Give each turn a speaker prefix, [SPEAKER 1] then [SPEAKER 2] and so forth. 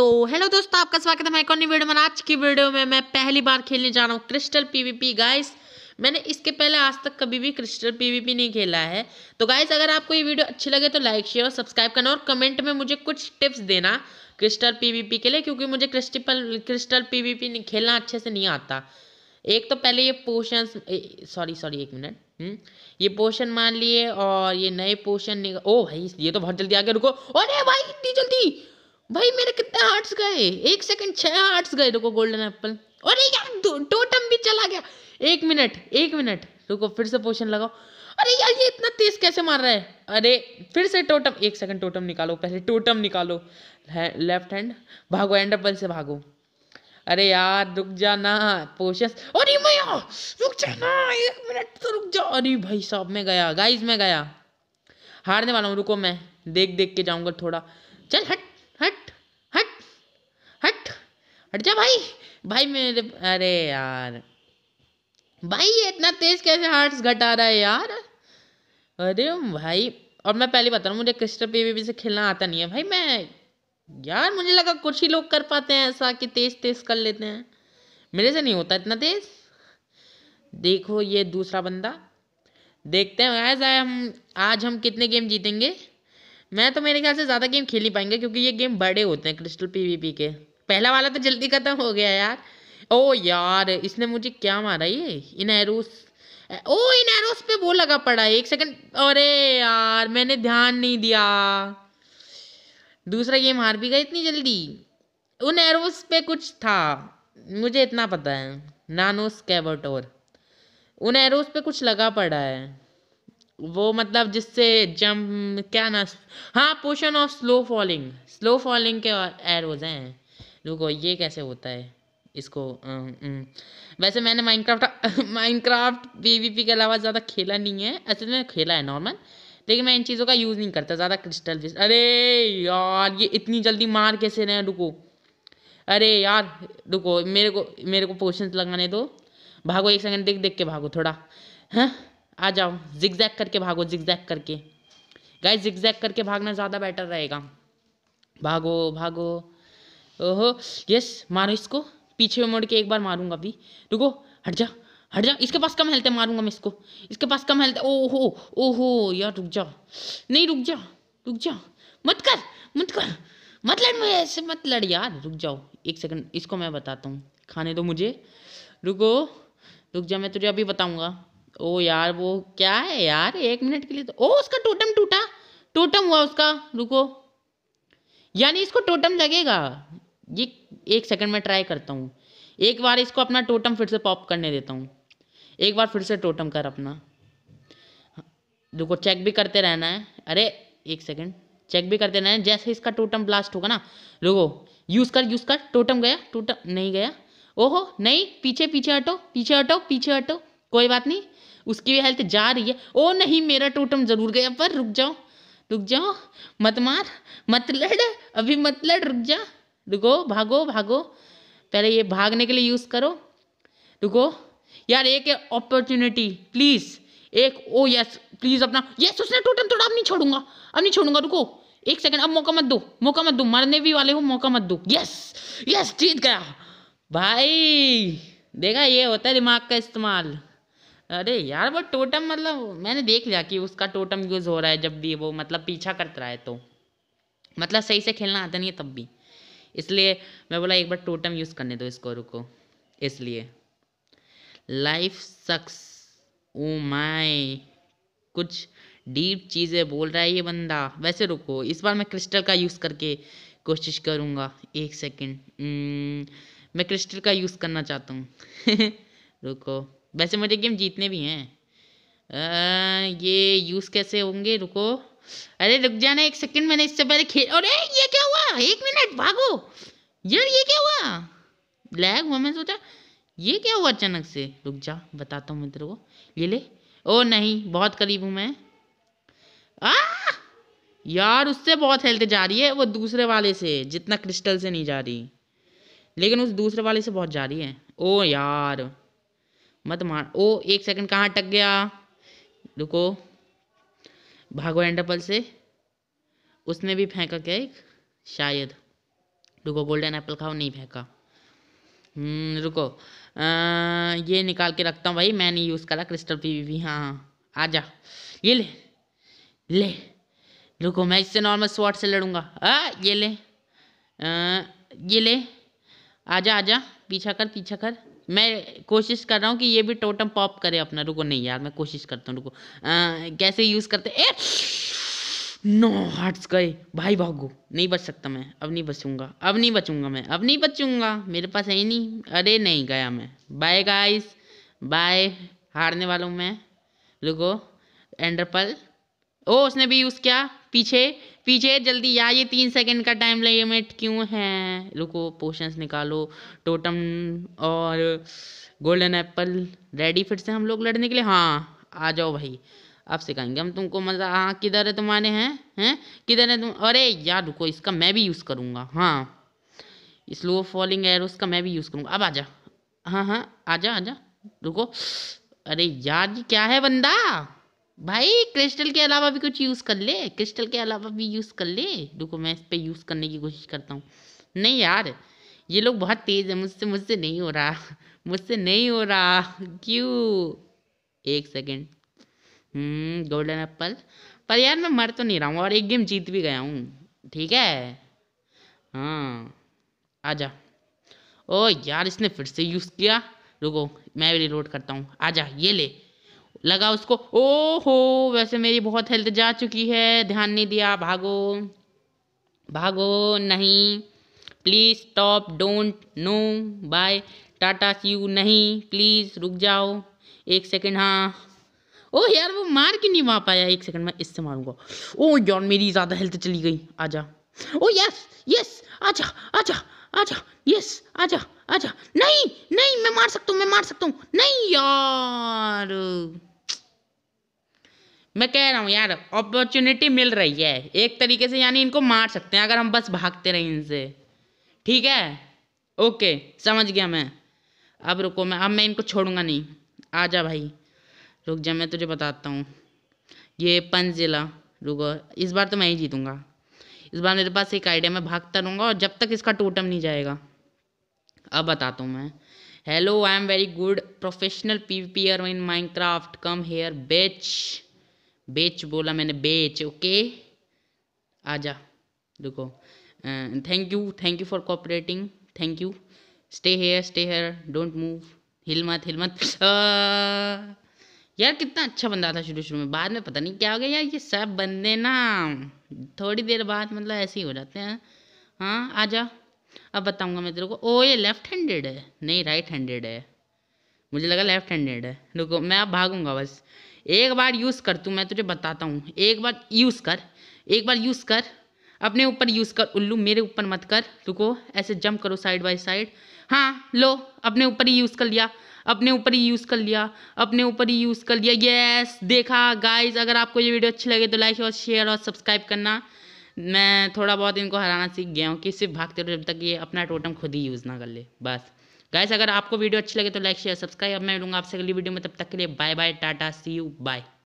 [SPEAKER 1] तो हेलो दोस्तों आपका स्वागत है माइकॉनी वीडियो में आज की वीडियो में मैं पहली बार खेलने जा रहा हूँ क्रिस्टल पीवीपी गाइस मैंने इसके पहले आज तक कभी भी क्रिस्टल पीवीपी नहीं खेला है तो गाइस अगर आपको ये वीडियो अच्छी लगे तो लाइक शेयर और सब्सक्राइब करना और कमेंट में मुझे कुछ टिप्स देना क्रिस्टल पी के लिए क्योंकि मुझे क्रिस्टल क्रिस्टल पीवीपी खेलना अच्छे से नहीं आता एक तो पहले ये पोशन सॉरी सॉरी एक मिनट हम्म, ये पोशन मान लिए और ये नए पोशन ओ भाई ये तो बहुत जल्दी आगे रुको अरे भाई इतनी जल्दी भाई मेरे कितने हार्ट्स गए एक सेकंड छह हार्ट्स गए रुको गोल्डन एप्पल अरे यार टोटम भी चला गया एक मिनट एक मिनट रुको फिर से पोशन लगाओ अरे यार ये इतना तेज कैसे मार रहा है अरे फिर से टोटम एक सेकंड टोटम निकालो पहले टोटम निकालो लेफ्ट हैंड भागो एंड एप्पल से भागो अरे यार रुक जाना पोशन अरे मैया रुक जाना एक मिनट तो रुक जाओ अरे भाई साहब मैं गया गाइज मैं गया हारने वाला हूँ रुको मैं देख देख के जाऊंगा थोड़ा चल हट हट जा भाई भाई मेरे अरे यार भाई ये इतना तेज कैसे हार्ट घटा रहा है यार अरे भाई और मैं पहले बता रहा हूँ मुझे क्रिस्टल बेबी से खेलना आता नहीं है भाई मैं यार मुझे लगा कुछ ही लोग कर पाते हैं ऐसा कि तेज तेज कर लेते हैं मेरे से नहीं होता इतना तेज देखो ये दूसरा बंदा देखते हैं आए हम आज हम कितने गेम जीतेंगे मैं तो मेरे ख्याल से ज़्यादा गेम खेल ही पाएंगे क्योंकि ये गेम बड़े होते हैं क्रिस्टल पीवीपी के पहला वाला तो जल्दी ख़त्म हो गया यार ओ यार इसने मुझे क्या मारा ये इन एरोस ओ इन एरोस पे वो लगा पड़ा एक सेकंड अरे यार मैंने ध्यान नहीं दिया दूसरा गेम हार भी गया इतनी जल्दी उन एरोस पे कुछ था मुझे इतना पता है नानो स्कैबोटोर उन एरोस पे कुछ लगा पड़ा है वो मतलब जिससे जम क्या ना हाँ potion of slow falling slow falling के एरोज हैं रुको ये कैसे होता है इसको वैसे मैंने माइनक्राफ्ट माइनक्राफ्ट पीवीपी के अलावा ज़्यादा खेला नहीं है असल तो में खेला है नॉर्मल लेकिन मैं इन चीज़ों का यूज़ नहीं करता ज़्यादा क्रिस्टल अरे यार ये इतनी जल्दी मार कैसे रहे रुको अरे यार रुको मेरे को मेरे को पोशन लगाने दो भागो एक सेकंड देख देख के भागो थोड़ा है हाँ, आ जाओ जैक करके भागो जैक करके गाइस जैक करके भागना ज़्यादा बेटर रहेगा भागो भागो ओहो यस मारो इसको पीछे मुड़ के एक बार मारूंगा अभी रुको हट जा हट जा इसके पास कम हेल्थ है मारूंगा मैं इसको इसके पास कम हेल्थ है ओहो ओहो यार रुक जा नहीं रुक जा रुक जा मत कर मत कर मत लड़ मैं ऐसे मत लड़ यार रुक जाओ एक सेकंड इसको मैं बताता हूँ खाने दो मुझे रुको रुक जा मैं तुझे अभी बताऊँगा ओ यार वो क्या है यार एक मिनट के लिए तो ओ उसका टोटम टूटा टोटम हुआ उसका रुको यानी इसको टोटम लगेगा ये एक सेकंड में ट्राई करता हूँ एक बार इसको अपना टोटम फिर से पॉप करने देता हूँ एक बार फिर से टोटम कर अपना देखो चेक भी करते रहना है अरे एक सेकेंड चेक भी करते रहना है जैसे इसका टोटम ब्लास्ट होगा ना रुको यूज़ कर यूज़ कर टोटम गया टोटम नहीं गया ओहो नहीं पीछे पीछे हटो पीछे हटो पीछे हटो कोई बात नहीं उसकी भी हेल्थ जा रही है ओ नहीं मेरा टोटम ज़रूर गया पर रुक जाओ रुक जाओ मत मार मत लड़ अभी मत लड़ रुक जा रुको भागो भागो पहले ये भागने के लिए यूज़ करो रुको यार एक अपॉर्चुनिटी प्लीज़ एक ओ यस प्लीज़ अपना यस उसने टोटम तोड़ा अब नहीं छोड़ूंगा अब नहीं छोड़ूंगा रुको एक सेकंड अब मौका मत दो मौका मत दो मरने भी वाले हो मौका मत दो यस यस जीत गया भाई देखा ये होता है दिमाग का इस्तेमाल अरे यार वो टोटम मतलब मैंने देख लिया कि उसका टोटम यूज़ हो रहा है जब भी वो मतलब पीछा करता है तो मतलब सही से खेलना आता नहीं है तब भी इसलिए मैं बोला एक बार टोटम यूज़ करने दो इसको रुको इसलिए लाइफ सक्स ओ माई कुछ डीप चीज़ें बोल रहा है ये बंदा वैसे रुको इस बार मैं क्रिस्टल का यूज़ करके कोशिश करूँगा एक सेकेंड hmm. मैं क्रिस्टल का यूज़ करना चाहता हूँ रुको वैसे मुझे गेम जीतने भी हैं ये यूज़ कैसे होंगे रुको अरे रुक जाना एक सेकंड मैंने इससे पहले खेल अरे ये क्या हुआ एक मिनट भागो यार ये क्या हुआ लैग हुआ मैंने सोचा ये क्या हुआ अचानक से रुक जा बताता हूँ मित्र को ये ले ओ नहीं बहुत करीब हूँ मैं आ यार उससे बहुत हेल्थ जा रही है वो दूसरे वाले से जितना क्रिस्टल से नहीं जा रही लेकिन उस दूसरे वाले से बहुत जा रही है ओ यार मत मार ओ एक सेकंड कहाँ टक गया रुको भागो एंडपल से उसने भी फेंका क्या एक शायद रुको गोल्डन एप्पल खाओ नहीं फेंका हम्म, रुको आ, ये निकाल के रखता हूँ भाई मैं नहीं यूज़ करा क्रिस्टल पी वी हाँ हाँ आ जा ये ले ले रुको मैं इससे नॉर्मल स्वाट से लड़ूंगा आ ये ले आ, ये ले आ जा पीछा कर पीछा कर मैं कोशिश कर रहा हूँ कि ये भी टोटम पॉप करे अपना रुको नहीं यार मैं कोशिश करता हूँ रुको आ, कैसे यूज़ करते ए नो हार्ट्स गए भाई भागो नहीं बच सकता मैं अब नहीं बचूंगा अब नहीं बचूंगा मैं अब नहीं बचूंगा मेरे पास है ही नहीं अरे नहीं गया मैं बाय गाइस बाय हारने वाला हूँ मैं रुको एंडरपल ओ उसने भी यूज़ किया पीछे पीछे जल्दी यार ये तीन सेकंड का टाइम लिमिट क्यों है रुको पोशंस निकालो टोटम और गोल्डन एप्पल रेडी फिर से हम लोग लड़ने के लिए हाँ आ जाओ भाई अब सिखाएंगे हम तुमको मज़ा हाँ किधर है तुम्हारे हैं हैं किधर है तुम अरे यार रुको इसका मैं भी यूज़ करूँगा हाँ स्लो फॉलिंग एयर उसका मैं भी यूज़ करूँगा अब आ जा हाँ हाँ आ जा रुको अरे यार क्या है बंदा भाई क्रिस्टल के अलावा भी कुछ यूज़ कर ले क्रिस्टल के अलावा भी यूज़ कर ले रुको मैं इस पर यूज़ करने की कोशिश करता हूँ नहीं यार ये लोग बहुत तेज़ है मुझसे मुझसे नहीं हो रहा मुझसे नहीं हो रहा क्यों एक सेकेंड गोल्डन एप्पल पर यार मैं मर तो नहीं रहा हूँ और एक गेम जीत भी गया हूँ ठीक है हाँ जा ओ यार इसने फिर से यूज़ किया रुको मैं भी रिलोड करता हूँ आ जा ये ले लगा उसको ओ हो वैसे मेरी बहुत हेल्थ जा चुकी है ध्यान नहीं दिया भागो भागो नहीं please stop don't no bye tata see you नहीं प्लीज़ रुक जाओ एक सेकंड हाँ ओ यार वो मार क्यों नहीं मार पाया एक सेकंड मैं इससे मारूंगा ओ यार मेरी ज़्यादा हेल्थ चली गई आजा ओ यस यस आजा आजा आजा यस आजा आजा नहीं नहीं मैं मार सकता हूँ मैं मार सकता हूँ नहीं यार मैं कह रहा हूँ यार अपॉर्चुनिटी मिल रही है एक तरीके से यानी इनको मार सकते हैं अगर हम बस भागते रहे इनसे ठीक है ओके समझ गया मैं अब रुको मैं अब मैं इनको छोड़ूंगा नहीं आ जा भाई रुक जा मैं तुझे बताता हूँ ये जिला रुको इस बार तो मैं ही जीतूंगा इस बार मेरे पास एक आइडिया मैं भागता रहूँगा और जब तक इसका टोटम नहीं जाएगा अब बताता हूँ मैं hello I am very good professional P P R in Minecraft come here बेच बेच बोला मैंने बेच ओके आ जा देखो thank you thank you for cooperating thank you stay here stay here don't move हिल मत हिल मत uh, यार कितना अच्छा बंदा था शुरू शुरू में बाद में पता नहीं क्या हो गया यार ये सब बंदे ना थोड़ी देर बाद मतलब ऐसे ही हो जाते हैं हाँ आ जा अब बताऊंगा मैं तेरे को ओ ये लेफ्ट हैंडेड है नहीं राइट हैंडेड है मुझे लगा लेफ्ट हैंडेड है रुको मैं अब भागूंगा बस एक बार यूज़ कर तू मैं तुझे बताता हूँ एक बार यूज़ कर एक बार यूज़ कर अपने ऊपर यूज़ कर उल्लू मेरे ऊपर मत कर रुको ऐसे जंप करो साइड बाय साइड हाँ लो अपने ऊपर ही यूज़ कर लिया अपने ऊपर ही यूज़ कर लिया अपने ऊपर ही यूज़ कर लिया यस देखा गाइज अगर आपको ये वीडियो अच्छी लगे तो लाइक और शेयर और सब्सक्राइब करना मैं थोड़ा बहुत इनको हराना सीख गया हूँ कि सिर्फ भागते रहो जब तक ये अपना टोटम खुद ही यूज़ ना कर ले बस गाइज अगर आपको वीडियो अच्छी लगे तो लाइक शेयर सब्सक्राइब अब मैं मिलूंगा आपसे अगली वीडियो में तब तक के लिए bye bye tata see you bye